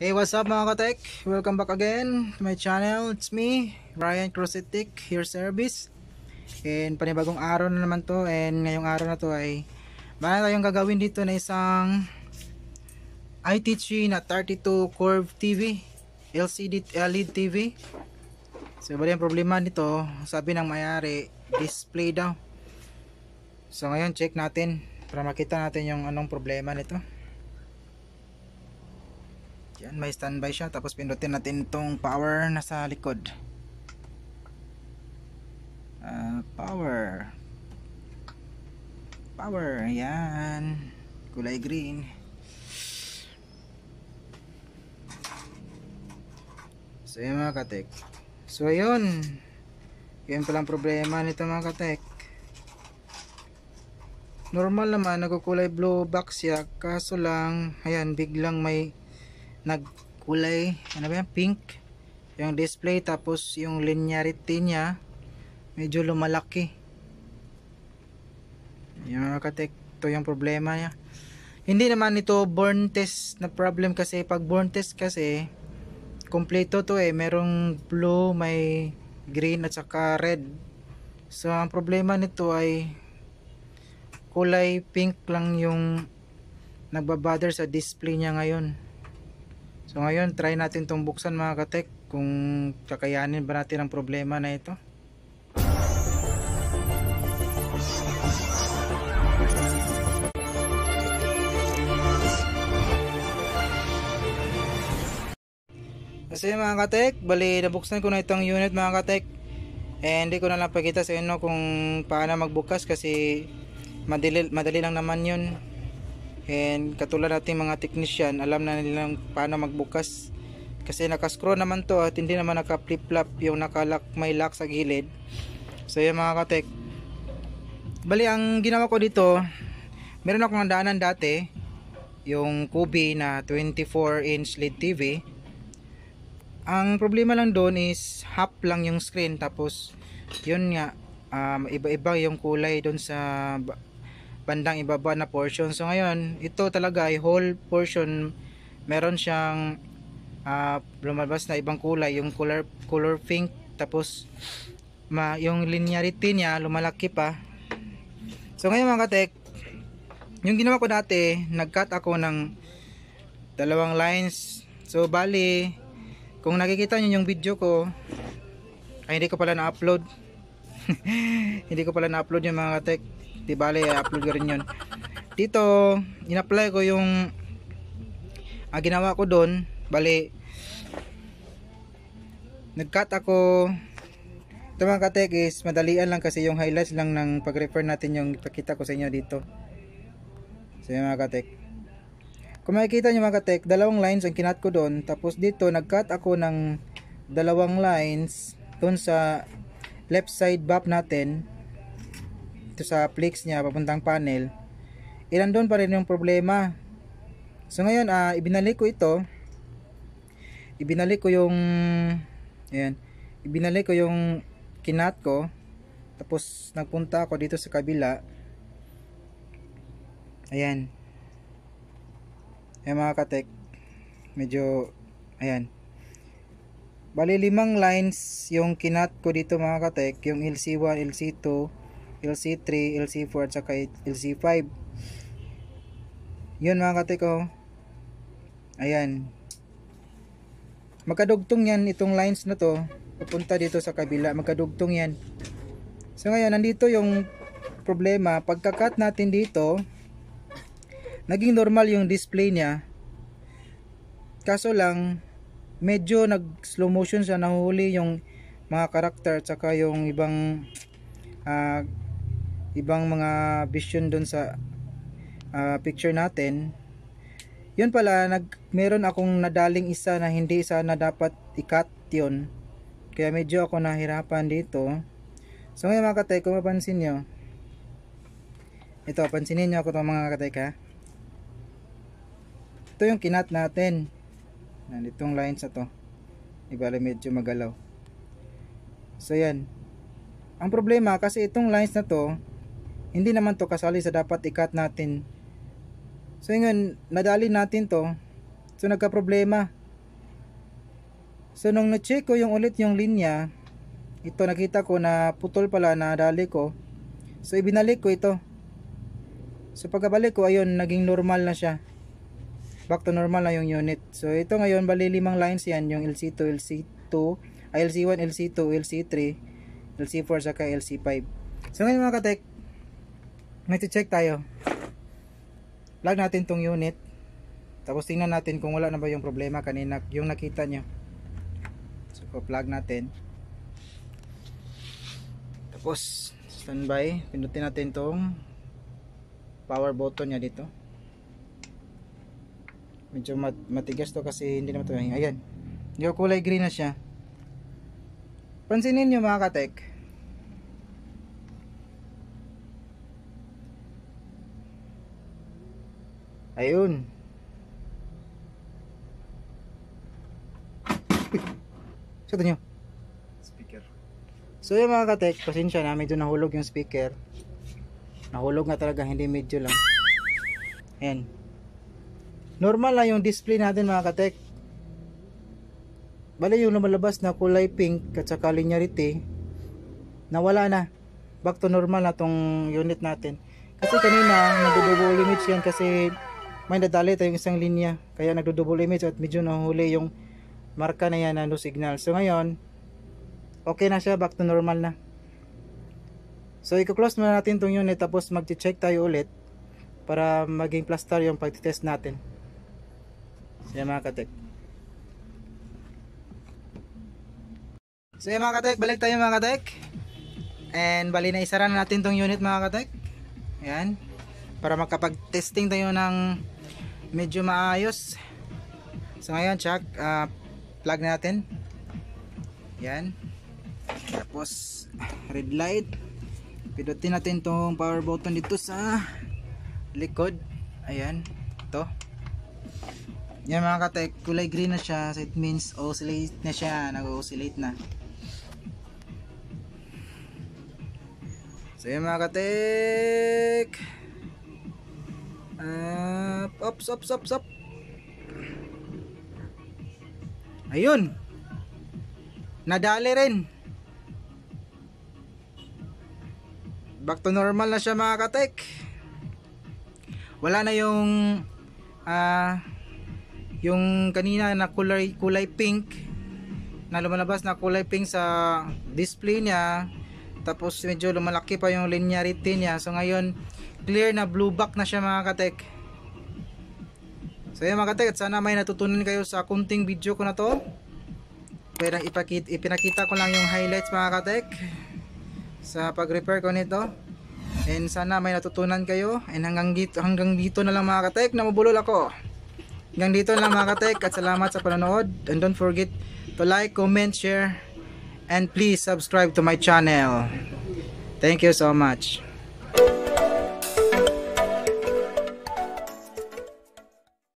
Hey, what's up mga katek? Welcome back again to my channel. It's me, Ryan Crosetic, your service. And panibagong araw na naman to. And ngayong araw na to ay marami tayong gagawin dito na isang ITG na 32 curve TV. LCD LED TV. So, bali ang problema nito, sabi ng mayari, display daw. So, ngayon check natin para makita natin yung anong problema nito. Yan, may standby siya. Tapos pindutin natin itong power na sa likod. Uh, power. Power. Yan. Kulay green. So yun mga katek. So yun. Yun palang problema nito mga katek normal naman nagkukulay blue box siya kaso lang ayan biglang may nagkulay ano ba yan pink yung display tapos yung linearity niya medyo lumalaki yung mga katek to yung problema niya hindi naman ito burn test na problem kasi pag burn test kasi kompleto to eh merong blue may green at saka red so ang problema nito ay kulay pink lang yung nagbabother sa display niya ngayon So ngayon, try natin itong buksan mga katek kung kakayanin ba natin ang problema na ito. Kasi mga katek, bali nabuksan ko na itong unit mga katek. Eh, hindi ko na lang pakita sa inyo kung paano magbukas kasi madali, madali lang naman yun and katulad nating mga technician alam na nila paano magbukas kasi nakascrew naman to at hindi naman naka flip flop yung nakalak may lock sa gilid so yun mga katek bali ang ginawa ko dito meron akong daanan dati yung Kubi na 24 inch LED TV ang problema lang doon is half lang yung screen tapos yun nga um, iba iba yung kulay doon sa bandang ibaba na portion. So ngayon, ito talaga ay whole portion. Meron siyang uh, ah, lumabas na ibang kulay, yung color color pink tapos ma yung linearity niya lumalaki pa. So ngayon mga katek, yung ginawa ko dati, nagcut ako ng dalawang lines. So bali, kung nakikita niyo yung video ko, ay hindi ko pala na-upload. hindi ko pala na-upload yung mga katek di bale upload ko rin yun dito in-apply ko yung ah, ginawa ko doon bale nag-cut ako ito mga katek is madalian lang kasi yung highlights lang ng pag-refer natin yung pakita ko sa inyo dito so yun mga katek kung makikita nyo mga katek dalawang lines ang kinat ko doon tapos dito nag-cut ako ng dalawang lines dun sa left side bump natin dito sa flex niya papuntang panel ilan doon pa rin yung problema so ngayon uh, ibinalik ko ito ibinalik ko yung ayan ibinalik ko yung kinat ko tapos nagpunta ako dito sa kabila ayan ayan mga katek medyo ayan bali limang lines yung kinat ko dito mga katek yung LC1, LC2 LC3, LC4 at saka LC5 yun mga kateko oh. ayan magkadugtong yan itong lines na to pupunta dito sa kabila magkadugtong yan so ngayon nandito yung problema pagkakat natin dito naging normal yung display niya kaso lang medyo nag slow motion siya nahuhuli yung mga karakter saka yung ibang uh, ibang mga vision doon sa uh, picture natin yun pala nag meron akong nadaling isa na hindi isa na dapat ikat yun kaya medyo ako nahirapan dito so ngayon mga katay kung mapansin nyo ito pansinin nyo ako itong mga katay ka ito yung kinat natin nanditong lines na to ibala medyo magalaw so yan ang problema kasi itong lines na to hindi naman to kasali sa dapat ikat natin so ngayon nadali natin to so nagka problema so nung na-check ko yung ulit yung linya ito nakita ko na putol pala na dali ko so ibinalik ko ito so pagkabalik ko ayun naging normal na siya back to normal na yung unit so ito ngayon bali limang lines yan yung LC2, LC2 ay LC1, LC2, LC3 LC4 saka LC5 so ngayon mga katek nag-check tayo plug natin tong unit tapos tingnan natin kung wala na ba yung problema kanina yung nakita nyo so plug natin tapos standby pindutin natin tong power button niya dito medyo mat matigas to kasi hindi naman ito ayan yung kulay green na siya pansinin nyo mga katek Ayun. Sakto nyo. Speaker. So yung mga katek, pasensya na, medyo nahulog yung speaker. Nahulog nga talaga, hindi medyo lang. Ayan. Normal na yung display natin mga katek. Bale yung lumalabas na kulay pink at saka linearity, nawala na. Back to normal na tong unit natin. Kasi kanina, nagdodouble limits yan kasi may nadali tayong isang linya kaya nagdo-double image at medyo nahuhuli yung marka na yan na no signal so ngayon okay na siya back to normal na so i-close muna natin tong unit tapos mag-check tayo ulit para maging plaster yung pag-test natin so yan mga katek so mga katek balik tayo mga katek and bali na isara na natin tong unit mga katek yan para makapag-testing tayo ng medyo maayos so ngayon check uh, ah, plug natin yan tapos red light pidutin natin tong power button dito sa likod ayan ito yan mga katek kulay green na siya so it means oscillate na siya nag-oscillate na so yan mga katek sop, sop, sop. Ayun. Nadali rin. Back to normal na siya mga katek. Wala na yung uh, yung kanina na kulay, kulay pink na lumalabas na kulay pink sa display niya tapos medyo lumalaki pa yung linearity niya so ngayon clear na blue back na siya mga katek So yun mga katay, at sana may natutunan kayo sa kunting video ko na to. Pero ipakita, ipinakita ko lang yung highlights mga katek sa pag-repair ko nito. And sana may natutunan kayo. And hanggang dito, hanggang dito na lang mga katek, namubulol ako. Hanggang dito na lang mga katek at salamat sa panonood. And don't forget to like, comment, share, and please subscribe to my channel. Thank you so much.